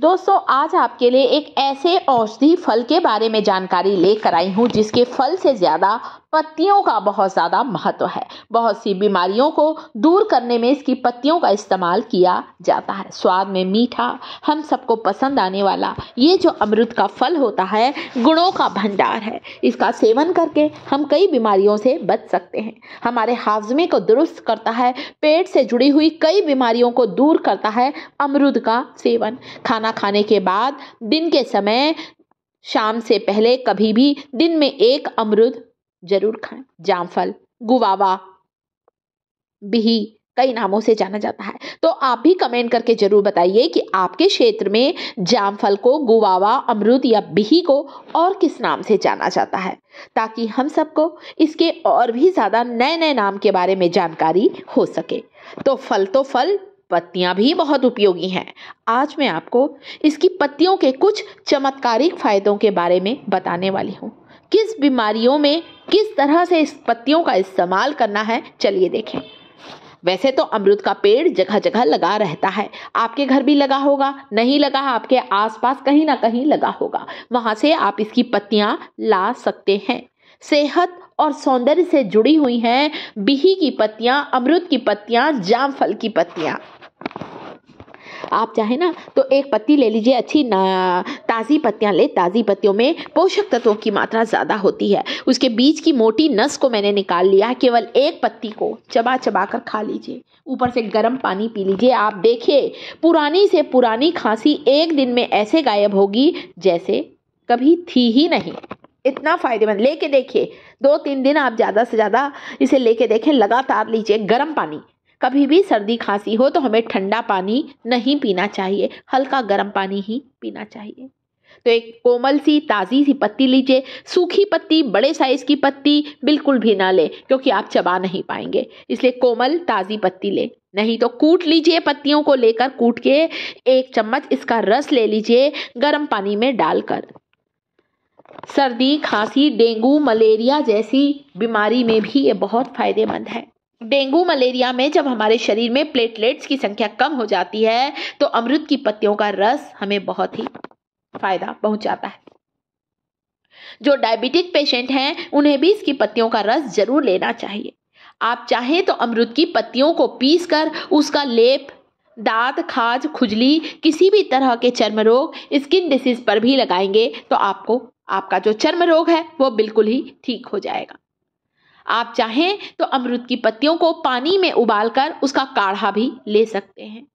दोस्तों आज आपके लिए एक ऐसे औषधि फल के बारे में जानकारी लेकर आई हूँ जिसके फल से ज़्यादा पत्तियों का बहुत ज़्यादा महत्व है बहुत सी बीमारियों को दूर करने में इसकी पत्तियों का इस्तेमाल किया जाता है स्वाद में मीठा हम सबको पसंद आने वाला ये जो अमृत का फल होता है गुणों का भंडार है इसका सेवन करके हम कई बीमारियों से बच सकते हैं हमारे हाजमे को दुरुस्त करता है पेट से जुड़ी हुई कई बीमारियों को दूर करता है अमरुद का सेवन खाना खाने के बाद दिन के समय शाम से पहले कभी भी दिन में एक अमरुद जरूर खाएं जामफल गुवावा बिही कई नामों से जाना जाता है तो आप भी कमेंट करके जरूर बताइए कि आपके क्षेत्र में जामफल को गुवावा अमरुद या बिही को और किस नाम से जाना जाता है ताकि हम सबको इसके और भी ज़्यादा नए नए नाम के बारे में जानकारी हो सके तो फल तो फल पत्तियां भी बहुत उपयोगी हैं आज मैं आपको इसकी पत्तियों के कुछ चमत्कारिक फ़ायदों के बारे में बताने वाली हूँ किस बीमारियों में किस तरह से इस पत्तियों का इस्तेमाल करना है चलिए देखें वैसे तो अमरुद का पेड़ जगह जगह लगा रहता है आपके घर भी लगा होगा नहीं लगा आपके आसपास कहीं ना कहीं लगा होगा वहां से आप इसकी पत्तियां ला सकते हैं सेहत और सौंदर्य से जुड़ी हुई हैं बिही की पत्तियां अमरुद की पत्तियां जामफल की पत्तियां आप चाहे ना तो एक पत्ती ले लीजिए अच्छी ताज़ी पत्तियाँ ले ताज़ी पत्तियों में पोषक तत्वों की मात्रा ज़्यादा होती है उसके बीज की मोटी नस को मैंने निकाल लिया केवल एक पत्ती को चबा चबा कर खा लीजिए ऊपर से गर्म पानी पी लीजिए आप देखिए पुरानी से पुरानी खांसी एक दिन में ऐसे गायब होगी जैसे कभी थी ही नहीं इतना फ़ायदेमंद लेके देखिए दो तीन दिन आप ज़्यादा से ज़्यादा इसे लेके देखें लगातार लीजिए गर्म पानी कभी भी सर्दी खांसी हो तो हमें ठंडा पानी नहीं पीना चाहिए हल्का गर्म पानी ही पीना चाहिए तो एक कोमल सी ताज़ी सी पत्ती लीजिए सूखी पत्ती बड़े साइज़ की पत्ती बिल्कुल भी ना ले क्योंकि आप चबा नहीं पाएंगे इसलिए कोमल ताज़ी पत्ती लें नहीं तो कूट लीजिए पत्तियों को लेकर कूट के एक चम्मच इसका रस ले लीजिए गर्म पानी में डालकर सर्दी खांसी डेंगू मलेरिया जैसी बीमारी में भी ये बहुत फ़ायदेमंद है डेंगू मलेरिया में जब हमारे शरीर में प्लेटलेट्स की संख्या कम हो जाती है तो अमृत की पत्तियों का रस हमें बहुत ही फायदा पहुंचाता है जो डायबिटिक पेशेंट हैं उन्हें भी इसकी पत्तियों का रस जरूर लेना चाहिए आप चाहें तो अमरुद की पत्तियों को पीस कर उसका लेप दांत खाज खुजली किसी भी तरह के चर्म रोग स्किन डिसीज पर भी लगाएंगे तो आपको आपका जो चर्म रोग है वो बिल्कुल ही ठीक हो जाएगा आप चाहें तो अमरुद की पत्तियों को पानी में उबालकर उसका काढ़ा भी ले सकते हैं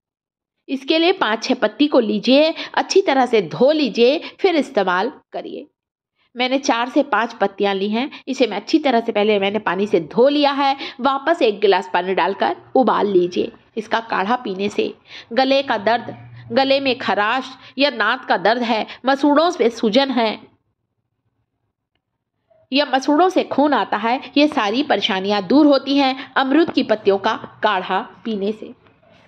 इसके लिए पाँच छः पत्ती को लीजिए अच्छी तरह से धो लीजिए फिर इस्तेमाल करिए मैंने चार से पाँच पत्तियाँ ली हैं इसे मैं अच्छी तरह से पहले मैंने पानी से धो लिया है वापस एक गिलास पानी डालकर उबाल लीजिए इसका काढ़ा पीने से गले का दर्द गले में खराश या नाक का दर्द है मसूड़ों से सूजन है या मसूड़ों से खून आता है ये सारी परेशानियां दूर होती हैं अमरुद की पत्तियों का काढ़ा पीने से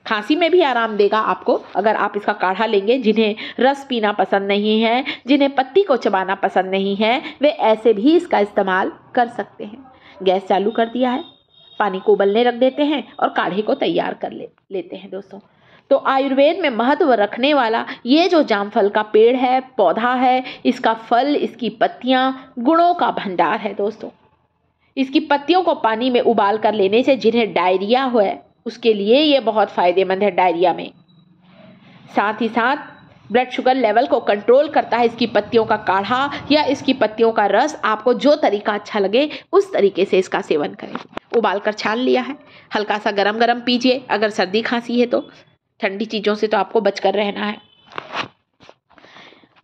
खांसी में भी आराम देगा आपको अगर आप इसका काढ़ा लेंगे जिन्हें रस पीना पसंद नहीं है जिन्हें पत्ती को चबाना पसंद नहीं है वे ऐसे भी इसका इस्तेमाल कर सकते हैं गैस चालू कर दिया है पानी को उबलने रख देते हैं और काढ़े को तैयार कर ले लेते हैं दोस्तों तो आयुर्वेद में महत्व रखने वाला ये जो जामफल का पेड़ है पौधा है इसका फल इसकी पत्तियाँ गुणों का भंडार है दोस्तों इसकी पत्तियों को पानी में उबाल कर लेने से जिन्हें डायरिया हो उसके लिए ये बहुत फ़ायदेमंद है डायरिया में साथ ही साथ ब्लड शुगर लेवल को कंट्रोल करता है इसकी पत्तियों का काढ़ा या इसकी पत्तियों का रस आपको जो तरीका अच्छा लगे उस तरीके से इसका सेवन करें उबाल कर छान लिया है हल्का सा गरम गरम पीजिए अगर सर्दी खांसी है तो ठंडी चीज़ों से तो आपको बचकर रहना है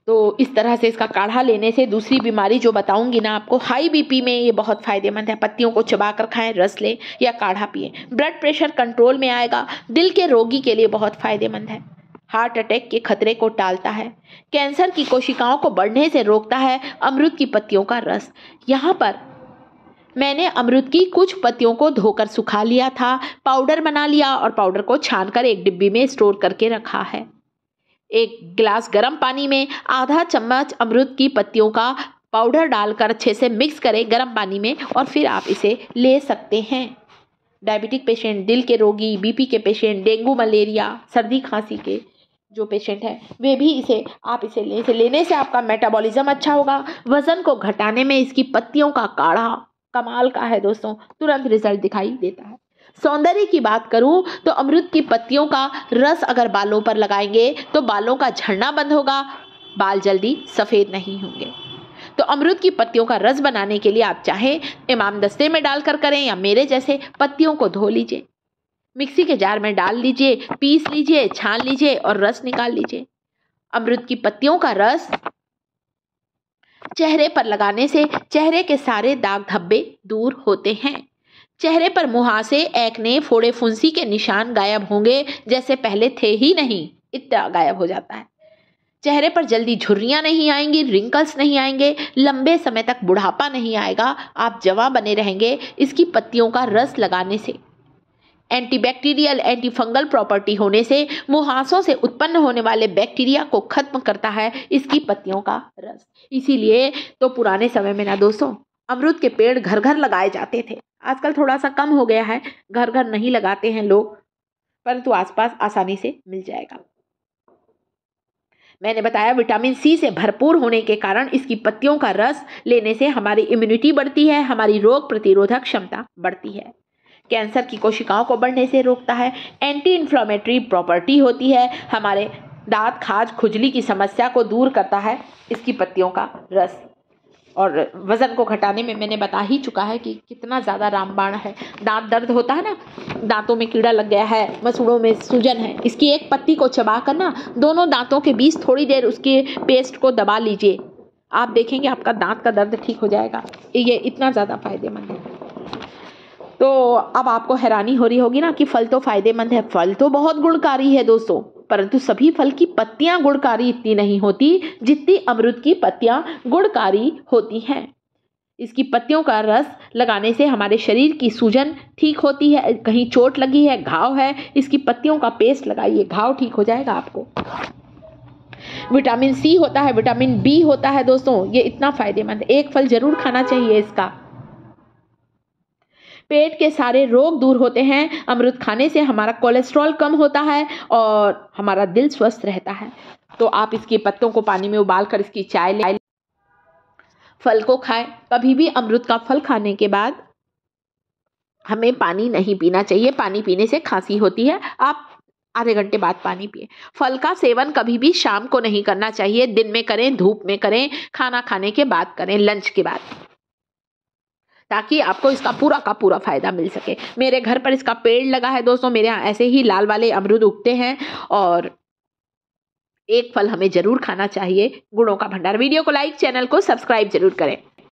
तो इस तरह से इसका काढ़ा लेने से दूसरी बीमारी जो बताऊंगी ना आपको हाई बीपी में ये बहुत फायदेमंद है पत्तियों को चबा कर खाएं रस लें या काढ़ा पिए ब्लड प्रेशर कंट्रोल में आएगा दिल के रोगी के लिए बहुत फायदेमंद है हार्ट अटैक के खतरे को टालता है कैंसर की कोशिकाओं को बढ़ने से रोकता है अमरुद की पत्तियों का रस यहाँ पर मैंने अमरुद की कुछ पत्तियों को धोकर सुखा लिया था पाउडर बना लिया और पाउडर को कर एक डिब्बी में स्टोर करके रखा है एक गिलास गर्म पानी में आधा चम्मच अमरुद की पत्तियों का पाउडर डालकर अच्छे से मिक्स करें गर्म पानी में और फिर आप इसे ले सकते हैं डायबिटिक पेशेंट दिल के रोगी बीपी के पेशेंट डेंगू मलेरिया सर्दी खांसी के जो पेशेंट हैं वे भी इसे आप इसे ले लेने से आपका मेटाबॉलिज्म अच्छा होगा वज़न को घटाने में इसकी पत्तियों का काढ़ा कमाल का है दोस्तों तुरंत रिजल्ट दिखाई देता है सौंदर्य की बात करूं तो अमरुद की पत्तियों का रस अगर बालों पर लगाएंगे तो बालों का झड़ना बंद होगा बाल जल्दी सफ़ेद नहीं होंगे तो अमरुद की पत्तियों का रस बनाने के लिए आप चाहे इमाम दस्ते में डालकर करें या मेरे जैसे पत्तियों को धो लीजिए मिक्सी के जार में डाल लीजिए पीस लीजिए छान लीजिए और रस निकाल लीजिए अमरुद की पत्तियों का रस चेहरे पर लगाने से चेहरे के सारे दाग धब्बे दूर होते हैं चेहरे पर मुहासे एक्ने फोड़े फुंसी के निशान गायब होंगे जैसे पहले थे ही नहीं इतना गायब हो जाता है चेहरे पर जल्दी झुर्रियाँ नहीं आएंगी रिंकल्स नहीं आएंगे लंबे समय तक बुढ़ापा नहीं आएगा आप जवा बने रहेंगे इसकी पत्तियों का रस लगाने से एंटीबैक्टीरियल एंटीफंगल प्रॉपर्टी होने से मुहासों से उत्पन्न होने वाले बैक्टीरिया को खत्म करता है इसकी पत्तियों का रस इसीलिए तो पुराने समय में ना दोस्तों अमरुद के पेड़ घर घर लगाए जाते थे आजकल थोड़ा सा कम हो गया है घर घर नहीं लगाते हैं लोग परंतु आसपास आसानी से मिल जाएगा मैंने बताया विटामिन सी से भरपूर होने के कारण इसकी पत्तियों का रस लेने से हमारी इम्यूनिटी बढ़ती है हमारी रोग प्रतिरोधक क्षमता बढ़ती है कैंसर की कोशिकाओं को बढ़ने से रोकता है एंटी इन्फ्लामेटरी प्रॉपर्टी होती है हमारे दांत खाज खुजली की समस्या को दूर करता है इसकी पत्तियों का रस और वज़न को घटाने में मैंने बता ही चुका है कि कितना ज़्यादा रामबाण है दांत दर्द होता है ना दांतों में कीड़ा लग गया है मसूड़ों में सूजन है इसकी एक पत्ती को चबा कर ना दोनों दांतों के बीच थोड़ी देर उसके पेस्ट को दबा लीजिए आप देखेंगे आपका दांत का दर्द ठीक हो जाएगा ये इतना ज़्यादा फायदेमंद है तो अब आपको हैरानी हो रही होगी ना कि फल तो फायदेमंद है फल तो बहुत गुणकारी है दोस्तों परंतु सभी फल की पत्तियां गुणकारी इतनी नहीं होती जितनी अमरुद की पत्तियां गुणकारी होती हैं इसकी पत्तियों का रस लगाने से हमारे शरीर की सूजन ठीक होती है कहीं चोट लगी है घाव है इसकी पत्तियों का पेस्ट लगाइए घाव ठीक हो जाएगा आपको विटामिन सी होता है विटामिन बी होता है दोस्तों ये इतना फ़ायदेमंद एक फल ज़रूर खाना चाहिए इसका पेट के सारे रोग दूर होते हैं अमरुद खाने से हमारा कोलेस्ट्रॉल कम होता है और हमारा दिल स्वस्थ रहता है तो आप इसके पत्तों को पानी में उबाल कर इसकी चाय ले फल को खाएं कभी भी अमरुद का फल खाने के बाद हमें पानी नहीं पीना चाहिए पानी पीने से खांसी होती है आप आधे घंटे बाद पानी पिए फल का सेवन कभी भी शाम को नहीं करना चाहिए दिन में करें धूप में करें खाना खाने के बाद करें लंच के बाद ताकि आपको इसका पूरा का पूरा फायदा मिल सके मेरे घर पर इसका पेड़ लगा है दोस्तों मेरे यहाँ ऐसे ही लाल वाले अमरूद उगते हैं और एक फल हमें जरूर खाना चाहिए गुणों का भंडार वीडियो को लाइक चैनल को सब्सक्राइब जरूर करें